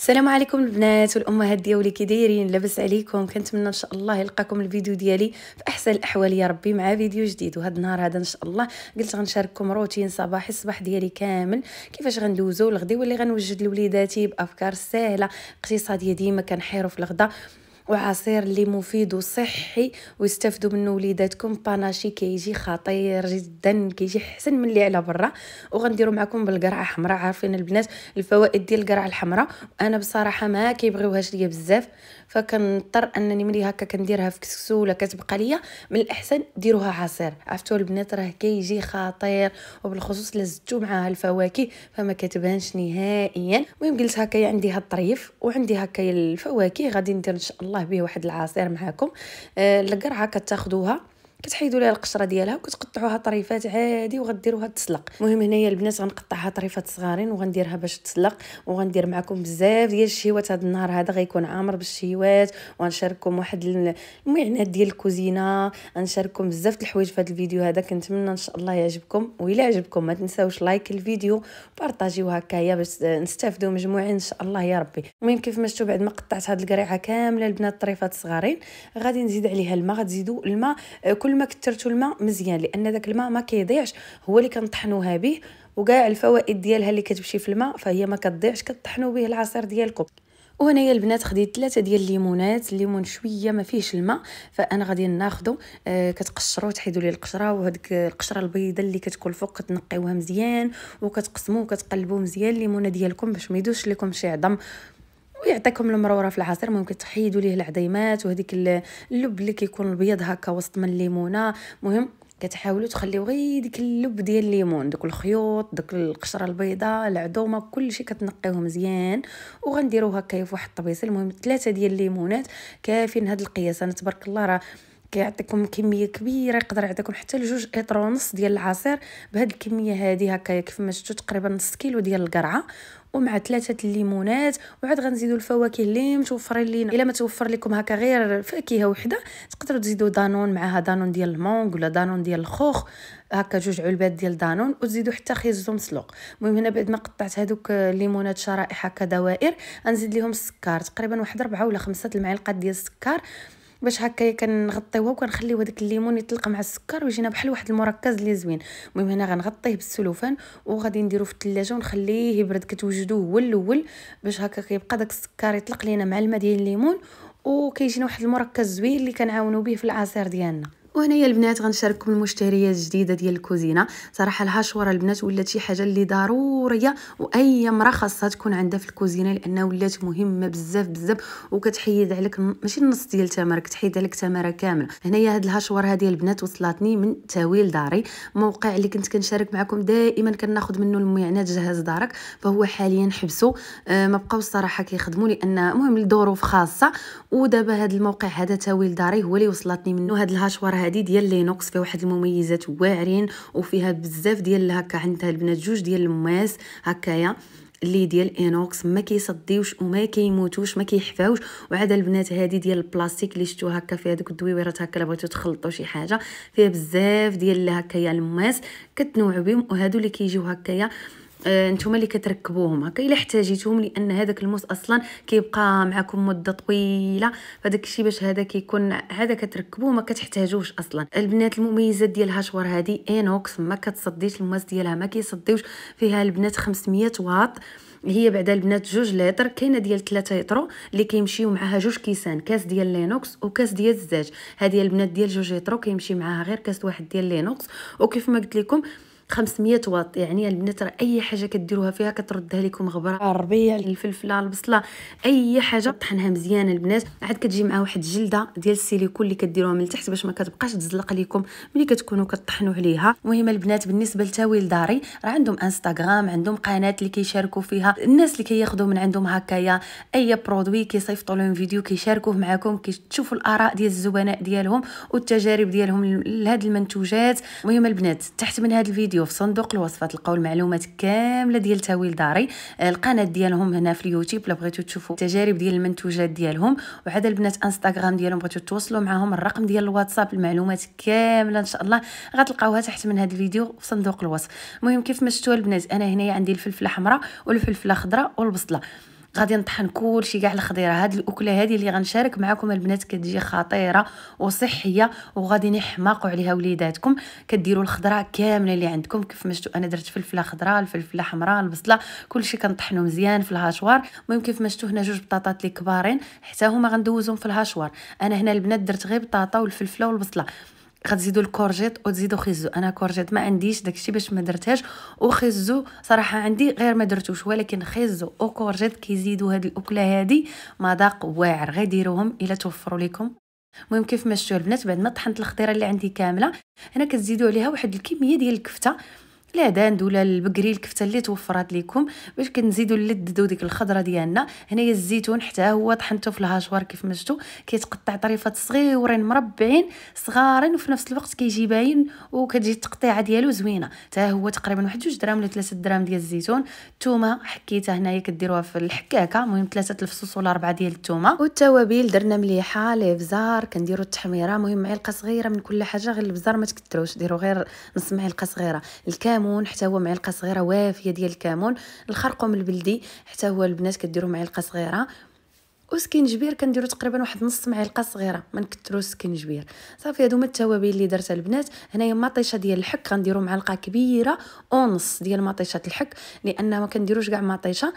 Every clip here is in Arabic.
السلام عليكم البنات والامهات ديالي كي دايرين لاباس عليكم كنتمنى ان شاء الله يلقاكم الفيديو ديالي في احسن الاحوال يا ربي مع فيديو جديد وهذا النهار هذا ان شاء الله قلت غنشارككم روتين صباحي الصباح ديالي كامل كيفاش غندوزو الغدي واللي غنوجد لوليداتي بافكار سهله اقتصاديه ديما كنحيروا في الغدا وعصير اللي مفيد وصحي ويستفدوا منه وليداتكم باناشي كيجي خطير جدا كيجي حسن من اللي على برا وغنديروا معكم بالقرعه حمراء عارفين البنات الفوائد ديال القرعه الحمراء انا بصراحه ما كيبغيوهاش ليا بزاف فكنضطر انني ملي هكا كنديرها في كسكسو ولا كتبقى ليا من الاحسن ديروها عصير عرفتوا البنات راه كيجي خطير وبالخصوص لزتو معاها الفواكه فما كتبانش نهائيا المهم قلت هكا عندي الطريف وعندي هكا الفواكه غادي ندير ان شاء الله به واحد العصير معاكم آه القرعه كتاخذوها كتحيدوا ليها القشره ديالها وكتقطعوها طريفات عادي وغديروها تسلق المهم هنايا البنات غنقطعها طريفات صغارين وغنديرها باش تسلق وغندير معكم بزاف ديال الشهيوات هذا النهار هذا غيكون عامر بالشهيوات وغنشارككم واحد المعنات ديال الكوزينه غنشارككم بزاف د الحوايج في هذا الفيديو هذا كنتمنى ان شاء الله يعجبكم وإلا عجبكم ما تنساوش لايك الفيديو بارطاجيو هكايا باش نستافدوا مجموعين ان شاء الله يا ربي المهم كيف ما شفتوا بعد ما قطعت هاد القريعه كامله البنات طريفات صغارين غادي نزيد عليها الماء غتزيدوا الماء آه، كل كل ما كثرتوا الماء مزيان لان داك الماء ما كيضيعش هو اللي كنطحنوها به وكاع الفوائد ديالها اللي كتمشي في الماء فهي ما كتضيعش كطحنوا به العصير ديالكم وهنايا البنات خديت ثلاثه ديال الليمونات الليمون شويه ما فيهش الماء فانا غادي ناخذو آه كتقشروا تحيدوا لي القشره وهذيك القشره البيضاء اللي كتكون الفوق كتنقيوها مزيان وكتقسموه وكتقلبوه مزيان الليمونه ديالكم باش ما يدوش لكم شي عظم ويعطيكم المروره في العصير ممكن تحيدوا ليه العديمات وهذيك اللب اللي كيكون البيض هكا وسط من الليمونه مهم كتحاولوا تخليو غير ديك اللب ديال الليمون دوك الخيوط دوك القشره البيضاء العدومه كلشي كتنقيوه مزيان وغنديروا هكا في واحد الطبيصه المهم ثلاثه ديال الليمونات كافيين هاد القياس انا تبارك الله راه كيعطيكم كميه كبيره يقدر يعطيكم حتى لجوج اطر ونص ديال العصير بهاد الكميه هادي هكا كيف ما شفتوا تقريبا نص كيلو ديال القرعه ومع ثلاثه الليمونات وعاد غنزيدوا الفواكه اللي متوفرين لينا الا ما توفر لكم هكا غير فاكهه وحده تقدروا تزيدوا دانون معها دانون ديال المونغ ولا دانون ديال الخوخ هكا جوج علبات ديال دانون وتزيدوا حتى خيزو مسلوق المهم هنا بعد ما قطعت هذوك الليمونات شرائح هكا دوائر غنزيد لهم السكر تقريبا واحد ربعه ولا خمسه المعالق ديال السكر باش هكا كنغطيوها وكنخليو داك الليمون يطلق مع السكر ويجينا بحال واحد المركز اللي زوين المهم هنا غنغطيه بالسلوفان وغادي نديرو في الثلاجه ونخليه يبرد كتوجدوه هو الاول باش هكا كيبقى داك السكر يطلق لينا مع الماء ديال الليمون وكيجينا واحد المركز زوين اللي كنعاونو به في العصير ديالنا وهنايا البنات غنشارككم المشتريات الجديده ديال الكوزينه صراحه الهشوره البنات ولات شي حاجه اللي ضروريه واي امراه خاصها تكون عندها في الكوزينه لانها ولات مهمه بزاف بزاف وكتحيد عليك ماشي النص ديال تمرك كتحيد عليك تمره كامله هنايا هاد الهاشوار هادي البنات وصلاتني من تاويل داري موقع اللي كنت كنشارك معكم دائما كناخذ منه المعاناه جهاز دارك فهو حاليا حبسو أه ما بقاو الصراحه كيخدموا لان المهم لظروف خاصه ودابا هاد الموقع هذا تاويل داري هو اللي وصلتني منه هاد الهاشوار هذه ديال لينوكس فيها واحد المميزات واعرين وفيها بزاف ديال هكا عندها البنات جوج ديال الماس هكايا اللي ديال انوكس ما كيصديوش وما كيموتوش ما كيحفاوش وعاد البنات هادي ديال البلاستيك اللي شتو هكا فيها دوك الدويويرات هكا بغيتو تخلطوا شي حاجه فيها بزاف ديال هكايا الماس كتنوعوا بهم وهادو اللي كيجيو هكايا آه، نتوما اللي كتركبوهم هكا الا احتاجيتوهم لان هذاك الموس اصلا كيبقى معكم مده طويله فداك الشيء باش هذا كيكون هذا كتركبوه ما كتحتاجوش اصلا البنات المميزات ديال هاشور هذه انوكس ما كتصديش الماس ديالها ما كيصديوش فيها البنات 500 واط هي بعدا البنات جوج لتر كاينه ديال 3 لتر اللي كيمشيو معاها جوج كيسان كاس ديال لينوكس وكاس ديال الزاج هذه البنات ديال جوج لتر كيمشي معاها غير كاس واحد ديال لينوكس وكيف ما قلت لكم 500 واط يعني البنات راه اي حاجه كديروها فيها كتردها لكم غبره الربيع الفلفله البصله اي حاجه طحنها مزيان البنات عاد كتجي معها واحد الجلده ديال السيليكون اللي كديروها من التحت باش ما كتبقاش تزلق لكم ملي كتكونوا كطحنوا عليها المهم البنات بالنسبه لتاويل داري راه عندهم انستغرام عندهم قناه اللي كيشاركوا فيها الناس اللي كياخذوا من عندهم هكايا اي برودوي كيصيفطوا لهم فيديو كيشاركوه معكم كتشوفوا الاراء ديال الزبناء ديالهم والتجارب ديالهم لهاد المنتوجات المهم البنات تحت من هذا الفيديو الفيديو في صندوق الوصفات لقاو المعلومات كامله ديال تاويل داري آه، القناه ديالهم هنا في اليوتيوب الا بغيتو تشوفوا التجارب ديال المنتوجات ديالهم وعاد البنات انستغرام ديالهم بغيتو تواصلوا معاهم الرقم ديال الواتساب المعلومات كامله ان شاء الله غتلقاوها تحت من هذا الفيديو في صندوق الوصف المهم كيف ما شفتوا البنات انا هنايا عندي الفلفله حمراء والفلفله خضراء والبصله غادي نطحن كلشي كاع الخضيره هاد الاكله هادي اللي غنشارك معكم البنات كتجي خطيره وصحيه وغادي نحماقوا عليها وليداتكم كديروا الخضره كامله اللي عندكم كيف ما انا درت فلفله خضراء الفلفله حمراء البصله كلشي كنطحنو مزيان في الهاشوار المهم كيف ما شفتوا هنا جوج بطاطات اللي كبارين حتى هما غندوزهم في الهاشوار انا هنا البنات درت غير بطاطا والفلفله والبصله غتزيدوا الكورجيت وتزيدوا خيزو انا كورجيت ما عنديش داكشي باش ما درتهاش وخيزو صراحه عندي غير ما درتوش ولكن خيزو وكورجيت كيزيدوا هاد الاكله هادي مذاق واعر غيديروهم الا توفروا لكم المهم كيف مشيو البنات بعد ما طحنت الخضيره اللي عندي كامله هنا كتزيدوا عليها واحد الكميه ديال الكفته العدان ولا البقري الكفته اللي توفرات لكم باش كنزيدو نلددو ديك الخضره ديالنا هنايا الزيتون حتى هو طحنته في الهاشوار كيف ما شفتوا كيتقطع طريفات صغيورين مربعين صغارين وفي نفس الوقت كيجي باين وكتجي التقطيعه ديالو زوينه حتى هو تقريبا واحد جوج دراهم ولا 3 دراهم ديال الزيتون الثومه حكيتها هنايا كديروها في الحكاكه المهم ثلاثه الفصوص ولا اربعه ديال الثومه والتوابل درنا مليحه الابزار كنديروا التحميره المهم معلقه صغيره من كل حاجه غير البزار ما تكثروش ديروا غير نص معلقه صغيره الكام الكمون حتى هو معلقه صغيره وافيه ديال الكمون الخرقوم البلدي حتى هو البنات كديروا معلقه صغيره وسكينجبير كنديرو تقريبا واحد نص معلقه صغيره ما نكثروش السكينجبير صافي هادو هما التوابل اللي درتها البنات هنايا مطيشه ديال الحك غنديروا معلقه كبيره ونص ديال مطيشه الحك لان ما كنديروش كاع مطيشه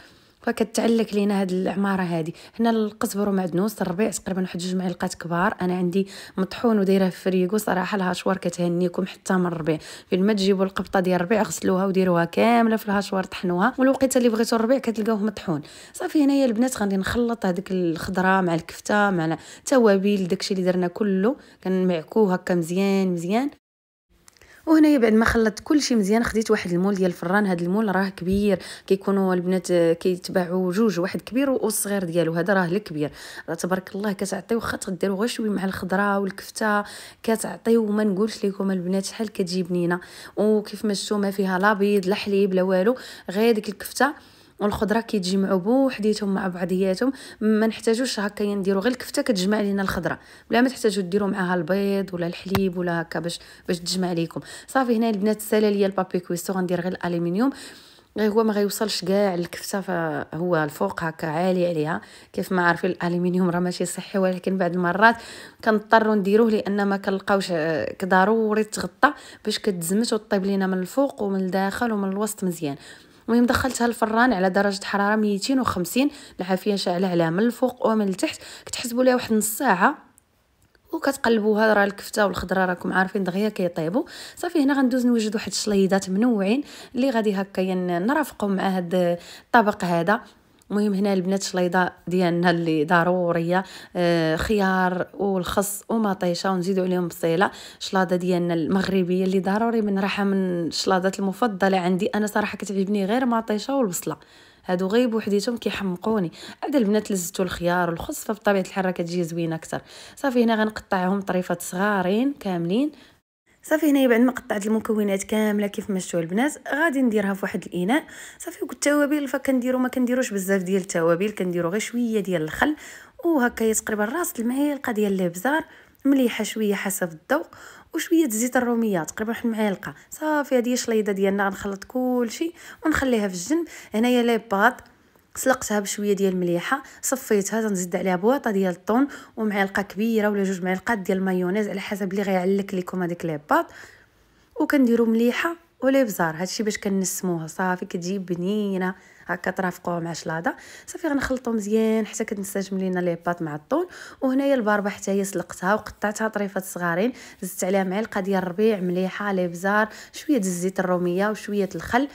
كتعلق لينا هاد العماره هادي هنا القزبر ومعدنوس الربيع تقريبا واحد جوج معلقات كبار انا عندي مطحون ودايره في الفريكو صراحه الهاشوار كتهنيكم حتى من الربيع فين ما تجيبوا القبطه ديال الربيع غسلوها وديروها كامله في الهاشوار طحنوها والوقيته اللي بغيتو الربيع كتلقاوه مطحون صافي هنايا البنات غادي نخلط هذيك الخضره مع الكفته مع التوابل داكشي اللي درنا كله كنمعكوه هكا مزيان مزيان وهنايا بعد ما خلطت كل شيء مزيان خديت واحد المول ديال الفران هذا المول راه كبير كيكونوا البنات آه، كيتباعوا جوج واحد كبير والصغير ديالو هذا راه الكبير راه تبارك الله كتعطيو واخا تديروا غير شويه مع الخضره والكفته كتعطيو وما نقولش لكم البنات شحال كتجي بنينه وكيف ما شفتوا ما فيها لا بيض لا حليب لا والو غير ديك الكفته والخضره كيتجمعوا بوحديتهم مع بعضياتهم ما نحتاجوش هكا نديروا غير الكفته كتجمع لينا الخضره بلا ما تحتاجوا ديروا معاها البيض ولا الحليب ولا هكا باش باش تجمع ليكم صافي هنا البنات سالا ليا البابي كويستو غندير غير الالومنيوم غير هو ما غيوصلش كاع الكفته فهو الفوق هكا عالي عليها كيف ما عارفين الالومنيوم راه ماشي صحي ولكن بعض المرات كنضطروا نديروه لان ما كنلقاوش آه، كضروري تغطى باش كتزمت وتطيب لينا من الفوق ومن الداخل ومن الوسط مزيان المهم دخلتها الفران على درجه حراره 250 العافيه شاعله عليها من الفوق ومن التحت كتحسبوا ليها واحد نص ساعه وكتقلبوها راه الكفته والخضره راكم عارفين دغيا كيطيبوا صافي هنا غندوز نوجد واحد الشليضات منوعين اللي غادي هكا نرافقوا مع هاد الطبق هذا المهم هنا البنات الشليضه ديالنا اللي ضروريه آه، خيار والخص ومطيشه ونزيدوا عليهم بصيله شلاضه ديالنا المغربيه اللي ضروري من راحه من الشلاضات المفضله عندي انا صراحه كتعجبني غير مطيشه والبصله هادو غير بوحديتهم كيحمقوني عاد البنات لزتو الخيار والخص فبطبيعه الحال راه كتجي زوينه اكثر صافي هنا غنقطعهم طريفات صغارين كاملين صافي هنايا بعد ما قطعت المكونات كامله كيف شفتوا البنات غادي نديرها في واحد الاناء صافي والتوابل فكنديرو ما كنديروش بزاف ديال التوابل كنديرو غير شويه ديال الخل وهكايا تقريبا راس المعلقه ديال الابزار مليحه شويه حسب الذوق وشويه الزيت الروميه تقريبا واحد المعلقه صافي هذه الشليضه ديالنا غنخلط كلشي ونخليها في الجنب هنايا لي سلقتها بشويه ديال المليحه صفيتها تنزيد عليها بواطه ديال الطون ومعلقه كبيره ولا جوج معلقات ديال المايونيز على حسب اللي غيعلك لكم هذاك ليباط وكنديروا مليحه وليبزار هادشي باش كنسموها صافي كتجي بنينه هكا ترافقوها مع شلاضه صافي غنخلطو مزيان حتى كتنسجم لينا ليباط مع الطون وهنايا الباربه حتى هي سلقتها وقطعتها طريفات صغارين زدت عليها معلقه ديال الربيع مليحه ليبزار شويه الزيت الروميه وشويه الخل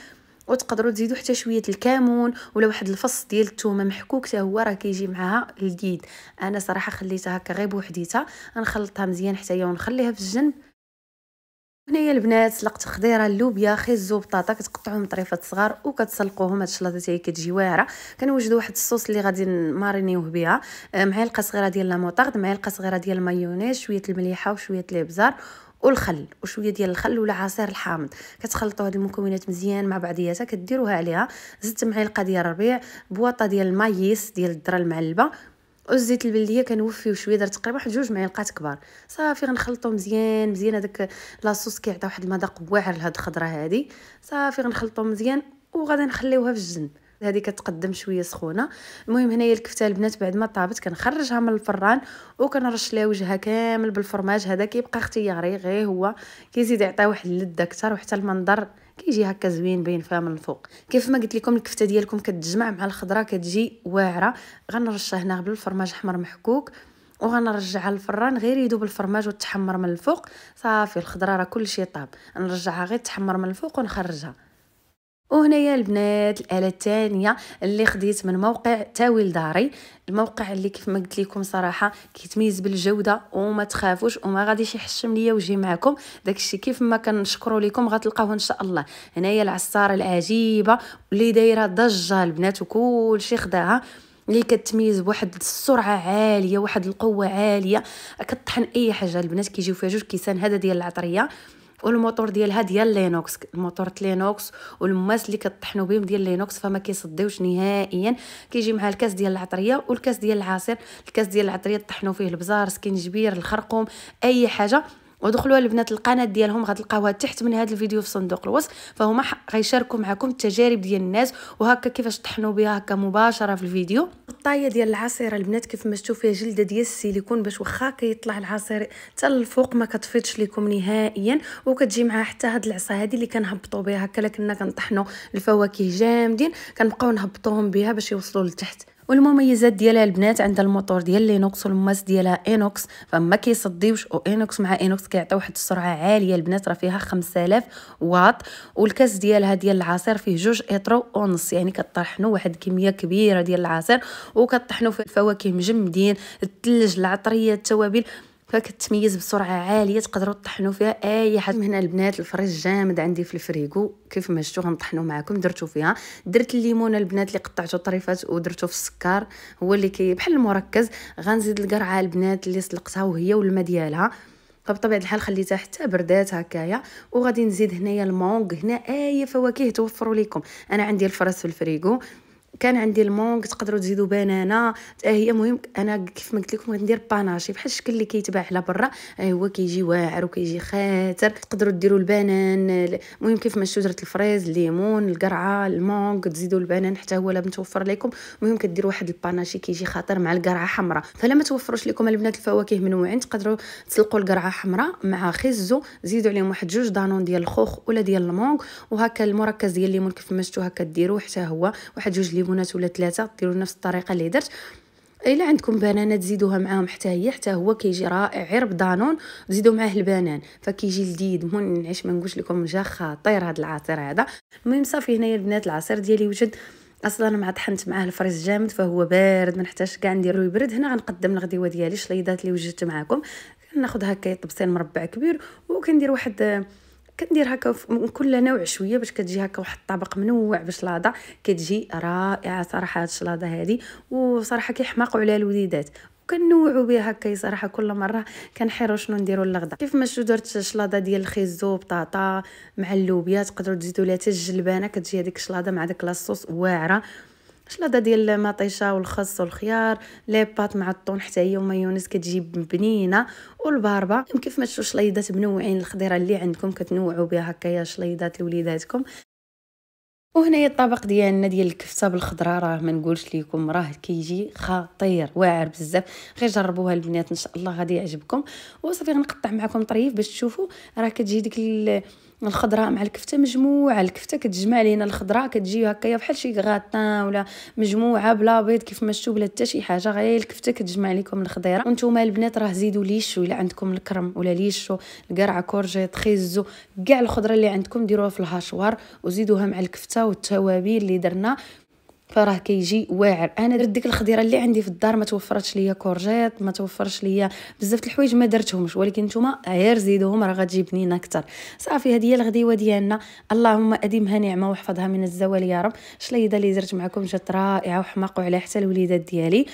وتقدروا تزيدوا حتى شويه الكمون ولا واحد الفص ديال الثومه محكوك حتى هو راه كيجي معاها لذيذ انا صراحه خليتها هكا غير بوحديتها نخلطها مزيان حتى هي ونخليها في الجنب هنايا البنات لقت خضيره اللوبيا خيزو بطاطا كتقطعوهم طريفات صغار وكتسلقوهم هاد الشلاطه تاعي كتجي واعره كنوجدوا واحد الصوص اللي غادي مارينيوه بها معلقه صغيره ديال لا معلقه صغيره ديال المايونيز شويه المليحه وشويه الابزار والخل وشويه ديال الخل ولا عصير الحامض كتخلطوا هاد المكونات مزيان مع بعضياتها كديروها عليها زدت معلقه ديال الربيع بواطه ديال المايس ديال الذره المعلبه والزيت البلديه كنوفيو شويه درت تقريبا واحد جوج معلقات كبار صافي غنخلطو مزيان مزيان هذاك لاصوص كيعطي واحد المذاق واعر لهاد الخضره هادي صافي غنخلطو مزيان وغادي نخليوها في الجن هذه كتقدم شويه سخونه المهم هنايا الكفته البنات بعد ما طابت كنخرجها من الفران وكنرش ليها وجهها كامل بالفرماج هذا كيبقى اختياري غير هو كيزيد يعطي واحد اللذه اكثر وحتى المنظر كيجي هكا زوين باين فيها من الفوق كيف ما قلت لكم الكفته ديالكم كتجمع مع الخضره كتجي واعره غنرشها هنا بالفرماج احمر محكوك وغنرجعها للفران غير يدوب الفرماج وتحمر من الفوق صافي الخضره راه كلشي طاب نرجعها غير تحمر من الفوق ونخرجها يا البنات الاله الثانيه اللي خديت من موقع تاويل داري الموقع اللي كيف ما قلت لكم صراحه كيتميز بالجوده وما تخافوش وما غاديش يحشم ليا وجهي معكم داكشي كيف ما كنشكروا لكم غتلقاوه ان شاء الله هنايا العصاره العجيبه اللي دايره ضجه البنات شي خداها اللي كتميز بواحد السرعه عاليه واحد القوه عاليه كطحن اي حاجه البنات كيجيو فيها جوج كيسان هذا ديال العطريه والموتور ديالها ديال لينوكس الموتور لينوكس والماس اللي كطحنوا بهم ديال لينوكس فما كيصديوش نهائيا كيجي مع الكاس ديال العطريه والكاس ديال العصير الكاس ديال العطريه طحنوا فيه البزار سكنجبير الخرقوم اي حاجه ودخلوا البنات القناه ديالهم غتلقاوها تحت من هذا الفيديو في صندوق الوصف فهما غيشاركوا معكم التجارب ديال الناس وهكا كيفاش طحنوا بها هكا مباشره في الفيديو الطايه ديال العصير البنات كيف ما شفتوا فيها جلده ديال السيليكون باش واخا كيطلع العصير حتى الفوق ما كتفيضش لكم نهائيا وكتجي معها حتى هاد العصا هادي اللي كنهبطوا بها هكا كنا كنطحنوا الفواكه جامدين كنبقاو نهبطوهم بها باش يوصلوا لتحت والمميزات ديالها البنات عندها الموتور ديال لينوكس والماس ديالها اينوكس فما كيصديوش واينوكس مع اينوكس كيعطي واحد السرعه عاليه البنات راه فيها 5000 واط والكاس ديالها ديال العصير فيه جوج اطرو ونص يعني كطحنوا واحد الكميه كبيره ديال العصير وكطحنوا في الفواكه مجمدين الثلج العطريه التوابل فكتميز بسرعه عاليه تقدروا تطحنوا فيها اي حد من هنا البنات الفريج جامد عندي في الفريكو كيف ما شفتو غنطحنوا معكم درتو فيها درت الليمونه البنات اللي قطعته طريفات ودرتو في السكر هو اللي كي بحال المركز غنزيد القرعه البنات اللي سلقتها وهي والما ديالها فبطبيعه الحال خليتها حتى بردات هكايا وغادي نزيد هنايا المونغ هنا اي فواكه توفروا لكم انا عندي الفرس في الفريكو كان عندي المونغ تقدروا تزيدوا بنانه آه، هي مهم انا كيف ما قلت لكم غندير باناشي بحال الشكل اللي كيتباع على برا آه، هو كيجي واعر وكيجي خاتر تقدروا ديروا البنان المهم كيف ما شجره الفريز الليمون القرعه المونغ تزيدوا البنان حتى هو لا متوفر لكم المهم كدير واحد الباناشي كيجي خطير مع القرعه حمراء فلا ما توفروش لكم البنات الفواكه منوعين تقدروا تسلقوا القرعه حمراء مع خزو زيدوا عليهم واحد جوج دانون ديال الخوخ ولا ديال المونغ وهكا المركز ديال الليمون كيف ما شفتوا هكا ديروه حتى هو واحد جوج ليمونات ولا ثلاثه ديروا نفس الطريقه اللي درت الا عندكم بنانه تزيدوها معاهم حتى هي حتى هو كيجي رائع غير بدانون تزيدوا معاه البنان فكيجي لذيذ منعش ما نقولش لكم جا خطير هذا العصير هذا المهم صافي هنايا البنات العصير ديالي وجد اصلا مع طحنت معاه الفريز جامد فهو بارد ما نحتاجش كاع نديرو يبرد هنا غنقدم الغديوه ديالي الشليضات اللي وجدت معاكم ناخذ هكا طبسين مربع كبير وكندير واحد كندير هكا من كل نوع شويه باش كتجي هكا واحد الطبق منوع بالشلاضه كتجي رائعه صراحه هاد الشلاضه هادي وصراحه كيحماقوا عليها الوليدات كنوعوا بها هكا صراحه كل مره كنحيروا شنو نديروا للغدا كيف ما شفتوا درت شلاضه ديال الخيزو بطاطا مع اللوبيا تقدروا تزيدوا لها حتى الجلبانه كتجي هذيك الشلاضه مع داك لاصوص واعره شلاضه ديال المطيشه والخس والخيار لي بات مع الطون حتى هي ومايونيز كتجيب بنينه والباربه كيف ما تشوفوا شليضات منوعين الخضيره اللي عندكم كتنوعوا بها هكايا شليضات لوليداتكم وهنايا الطبق ديالنا ديال الكفته بالخضره راه ما نقولش لكم راه كيجي خطير واعر بزاف غير جربوها البنات ان شاء الله غادي يعجبكم وصافي غنقطع معكم طريف باش تشوفوا راه كتجي ديك الخضراء مع الكفته مجموعه الكفته كتجمع لينا الخضراء كتجي هكايا بحال شي غاتان ولا مجموعه بلا بيض كيف ما شتو بلا حتى شي حاجه غير الكفته كتجمع لكم الخضيره وانتم البنات راه زيدوا ليشو الا عندكم الكرم ولا ليشو القرعه كورجي خيزو كاع الخضره اللي عندكم ديروها في الهاشوار وزيدوها مع الكفته والتوابل اللي درنا فراه كيجي واعر انا درت ديك الخضيره اللي عندي في الدار ما توفرتش ليا كورجيت ما توفرش ليا بزاف الحوايج ما درتهمش ولكن نتوما غير زيدوهم راه غتجي بنينه اكثر صافي هذه هي الغديوه ديالنا اللهم اديمها نعمه واحفظها من الزوال يا رب شليده اللي درت معكم جات رائعه وحماق عليها حتى الوليدات ديالي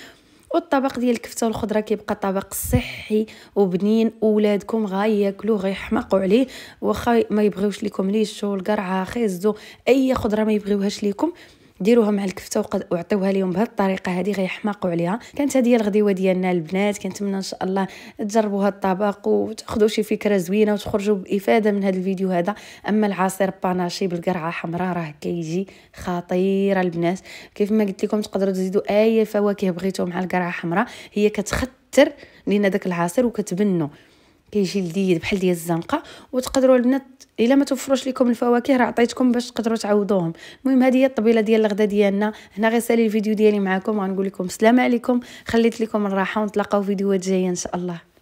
والطبق ديال الكفته والخضره كيبقى طبق صحي وبنين ولادكم غياكلوه غيحماقوا عليه واخا ما يبغيوش لكم ليشو القرعه خيزو اي خضره ما يبغيوهاش ليكم ديروها مع الكفته وعطيوها لهم بهذه الطريقه هذه غيحماقوا عليها كانت هذه هي الغديوه ديالنا البنات كنتمنى ان شاء الله تجربوا هذا الطبق وتاخذوا شي فكره زوينه وتخرجوا بافاده من هذا الفيديو هذا اما العصير باناشي بالقرعه حمراء راه كيجي خطير البنات كيف ما قلت لكم تقدروا تزيدوا اي فواكه بغيتو مع القرعه حمراء هي كتختر لينا داك العصير وكتبنو كيجي لذيذ بحال ديال الزنقه وتقدروا البنات الا ما توفروش لكم الفواكه راه عطيتكم باش تقدروا تعوضوهم المهم هذه هي الطبيله ديال الغدا ديالنا هنا غير سالي الفيديو ديالي معكم غنقول لكم السلام عليكم خليت لكم الراحه ونتلاقاو فيديوهات جايه ان شاء الله